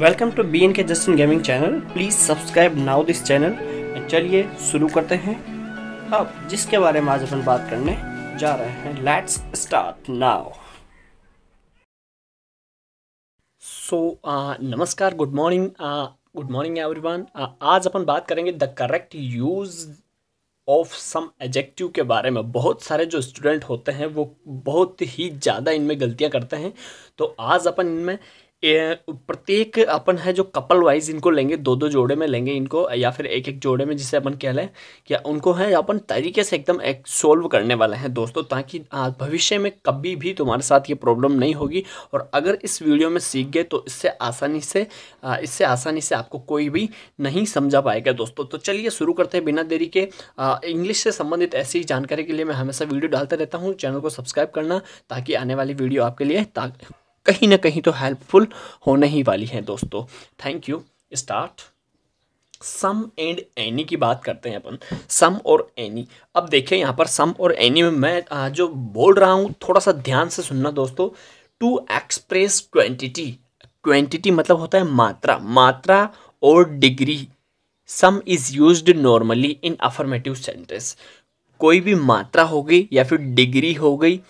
welcome to B N K Justin gaming channel please subscribe now this channel चलिए शुरू करते हैं अब जिसके बारे में आज अपन बात करने जा रहे हैं लेट्स स्टार्ट नाउ सो नमस्कार good morning good morning everyone आज अपन बात करेंगे the correct use of some adjective के बारे में बहुत सारे जो स्टूडेंट होते हैं वो बहुत ही ज़्यादा इनमें गलतियाँ करते हैं तो आज अपन इनमें प्रत्येक अपन है जो कपल वाइज इनको लेंगे दो दो जोड़े में लेंगे इनको या फिर एक एक जोड़े में जिसे अपन कह लें कि उनको है अपन तरीके से एकदम एक सोल्व करने वाले हैं दोस्तों ताकि भविष्य में कभी भी तुम्हारे साथ ये प्रॉब्लम नहीं होगी और अगर इस वीडियो में सीख गए तो इससे आसानी से इससे आसानी से आपको कोई भी नहीं समझा पाएगा दोस्तों तो चलिए शुरू करते हैं बिना देरी के इंग्लिश से संबंधित ऐसी जानकारी के लिए मैं हमेशा वीडियो डालता रहता हूँ चैनल को सब्सक्राइब करना ताकि आने वाली वीडियो आपके लिए कहीं ना कहीं तो हेल्पफुल होने ही वाली हैं दोस्तों thank you start some and any की बात करते हैं अपन सम और एनी अब देखिए यहाँ पर सम और एनी में मैं जो बोल रहा हूँ थोड़ा सा ध्यान से सुनना दोस्तों टू एक्सप्रेस क्वांटिटी क्वांटिटी मतलब होता है मात्रा मात्रा और degree some is use normally in affirmative sentence कोई भी मात्रा हो गई या फिर डिग्री हो गई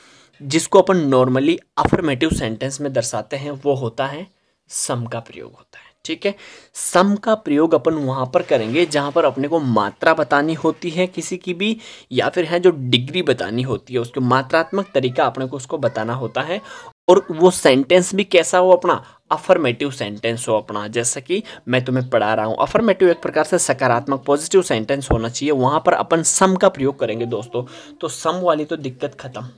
जिसको अपन नॉर्मली अफर्मेटिव सेंटेंस में दर्शाते हैं वो होता है सम का प्रयोग होता है ठीक है सम का प्रयोग अपन वहाँ पर करेंगे जहाँ पर अपने को मात्रा बतानी होती है किसी की भी या फिर है जो डिग्री बतानी होती है उसके मात्रात्मक तरीका अपने को उसको बताना होता है और वो सेंटेंस भी कैसा हो अपना अफर्मेटिव सेंटेंस हो अपना जैसे कि मैं तुम्हें पढ़ा रहा हूँ अफर्मेटिव एक प्रकार से सकारात्मक पॉजिटिव सेंटेंस होना चाहिए वहाँ पर अपन सम का प्रयोग करेंगे दोस्तों तो सम वाली तो दिक्कत खत्म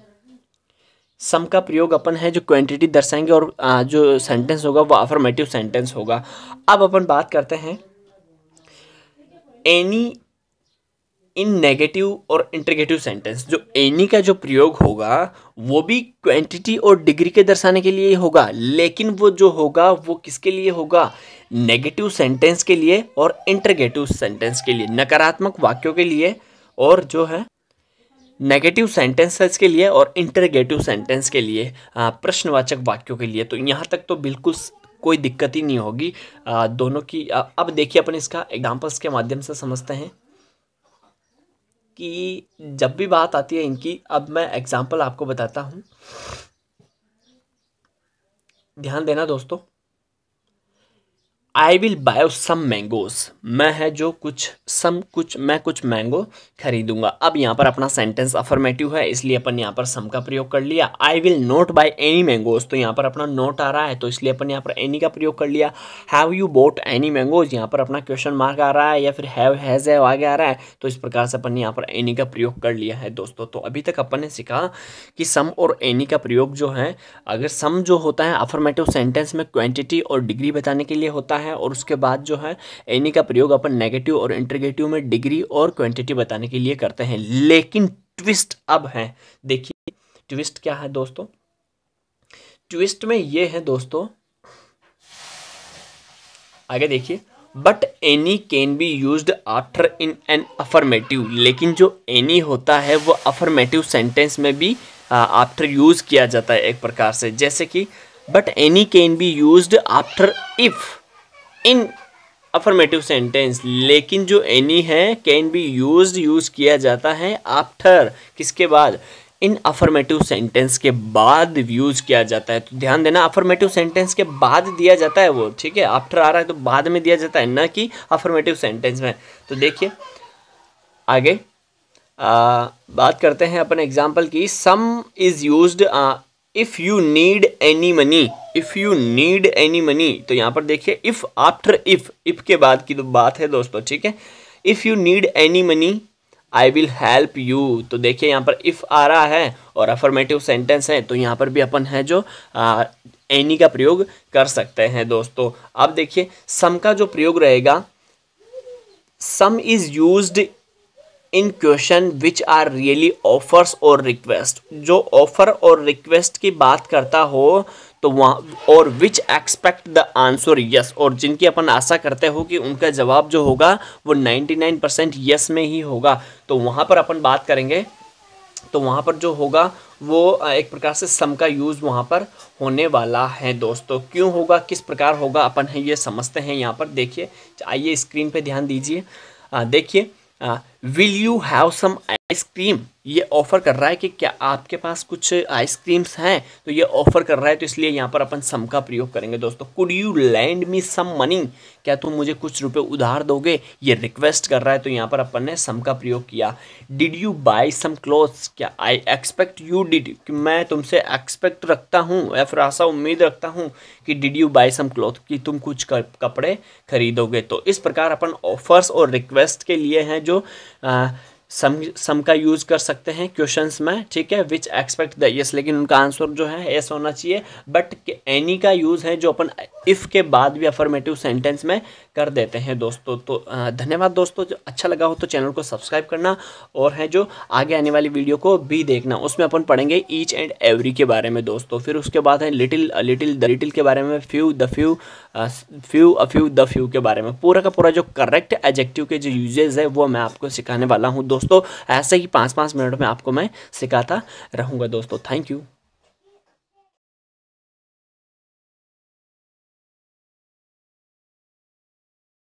सम का प्रयोग अपन है जो क्वांटिटी दर्शाएंगे और जो सेंटेंस होगा वो अफर्मेटिव सेंटेंस होगा अब अपन बात करते हैं एनी इन नेगेटिव और इंटरगेटिव सेंटेंस जो एनी का जो प्रयोग होगा वो भी क्वांटिटी और डिग्री के दर्शाने के लिए होगा लेकिन वो जो होगा वो किसके लिए होगा नेगेटिव सेंटेंस के लिए और इंटरगेटिव सेंटेंस के लिए नकारात्मक वाक्यों के लिए और जो है नेगेटिव सेंटेंसेस के लिए और इंटरगेटिव सेंटेंस के लिए प्रश्नवाचक वाक्यों के लिए तो यहाँ तक तो बिल्कुल कोई दिक्कत ही नहीं होगी दोनों की अब देखिए अपन इसका एग्जाम्पल्स के माध्यम से समझते हैं कि जब भी बात आती है इनकी अब मैं एग्ज़ाम्पल आपको बताता हूँ ध्यान देना दोस्तों I will buy some mangoes मैं है जो कुछ सम कुछ मैं कुछ मैंगो खरीदूंगा अब यहाँ पर अपना सेंटेंस अफर्मेटिव है इसलिए अपन यहाँ पर सम का प्रयोग कर लिया I will not buy any mangoes तो यहाँ पर अपना नोट आ रहा है तो इसलिए अपन यहाँ पर एनी का प्रयोग कर लिया have you bought any mangoes यहाँ पर अपना क्वेश्चन मार्क आ रहा है या फिर हैव हैज़ है आगे आ रहा है तो इस प्रकार से अपन यहाँ पर एनी का प्रयोग कर लिया है दोस्तों तो अभी तक अपन ने सीखा कि सम और एनी का प्रयोग जो है अगर सम जो होता है अफर्मेटिव सेंटेंस में क्वान्टिटी और डिग्री बताने के लिए होता है है और उसके बाद जो है एनी का प्रयोग अपन नेगेटिव और इंटरगेटिव में डिग्री और क्वांटिटी बताने के लिए करते हैं लेकिन ट्विस्ट अब है देखिए ट्विस्ट क्या है दोस्तों ट्विस्ट में ये है दोस्तों आगे देखिए but any can be use after in an affirmative लेकिन जो एनी होता है वो अफर्मेटिव सेंटेंस में भी आफ्टर यूज़ किया जाता है एक प्रकार से जैसे कि but any can be use after if in affirmative sentence लेकिन जो एनी है कैन बी यूज यूज किया जाता है आफ्टर किसके बाद इन अफर्मेटिव सेंटेंस के बाद यूज किया जाता है तो ध्यान देना अफर्मेटिव सेंटेंस के बाद दिया जाता है वो ठीक है आफ्टर आ रहा है तो बाद में दिया जाता है ना कि अफर्मेटिव सेंटेंस में तो देखिए आगे आ, बात करते हैं अपने एग्जाम्पल की some is use if you need any money if you need any money तो यहाँ पर देखिए इफ़ आफ्टर इफ़ इफ़ के बाद की तो बात है दोस्तों ठीक है if you need any money I will help you तो देखिए यहाँ पर इफ़ आ रहा है और अफर्मेटिव सेंटेंस है तो यहाँ पर भी अपन है जो एनी का प्रयोग कर सकते हैं दोस्तों अब देखिए सम का जो प्रयोग रहेगा some is used in question which are really offers और रिक्वेस्ट जो ऑफर और रिक्वेस्ट की बात करता हो तो वहाँ और which expect the answer yes और जिनकी अपन आशा करते हो कि उनका जवाब जो होगा वो 99 परसेंट यस में ही होगा तो वहाँ पर अपन बात करेंगे तो वहाँ पर जो होगा वो एक प्रकार से सम का यूज़ वहाँ पर होने वाला है दोस्तों क्यों होगा किस प्रकार होगा अपन है ये समझते हैं यहाँ पर देखिए आइए स्क्रीन पे ध्यान दीजिए देखिए will you have some ice cream ये ऑफर कर रहा है कि क्या आपके पास कुछ आइसक्रीम्स हैं तो ये ऑफर कर रहा है तो इसलिए यहाँ पर अपन सम का प्रयोग करेंगे दोस्तों could you lend me some money क्या तुम मुझे कुछ रुपए उधार दोगे ये रिक्वेस्ट कर रहा है तो यहाँ पर अपन ने सम का प्रयोग किया did you buy some clothes क्या आई एक्सपेक्ट यू डिड कि मैं तुमसे एक्सपेक्ट रखता हूँ या फिर ऐसा उम्मीद रखता हूँ कि did you buy some cloth कि तुम कुछ कपड़े खरीदोगे तो इस प्रकार अपन ऑफर्स और रिक्वेस्ट के लिए हैं जो आ, सम सम का यूज कर सकते हैं क्वेश्चंस में ठीक है विच एक्सपेक्ट द यस लेकिन उनका आंसर जो है एस होना चाहिए बट एनी का यूज है जो अपन इफ़ के बाद भी अफर्मेटिव सेंटेंस में कर देते हैं दोस्तों तो धन्यवाद दोस्तों जो अच्छा लगा हो तो चैनल को सब्सक्राइब करना और है जो आगे आने वाली वीडियो को भी देखना उसमें अपन पढ़ेंगे ईच एंड एवरी के बारे में दोस्तों फिर उसके बाद है लिटिल लिटिल द लिटिल के बारे में few the few few a few the few के बारे में पूरा का पूरा जो करेक्ट एजेक्टिव के जो यूजेज है वो मैं आपको सिखाने वाला हूँ दोस्तों ऐसे ही पाँच पाँच मिनट में आपको मैं सिखाता रहूँगा दोस्तों थैंक यू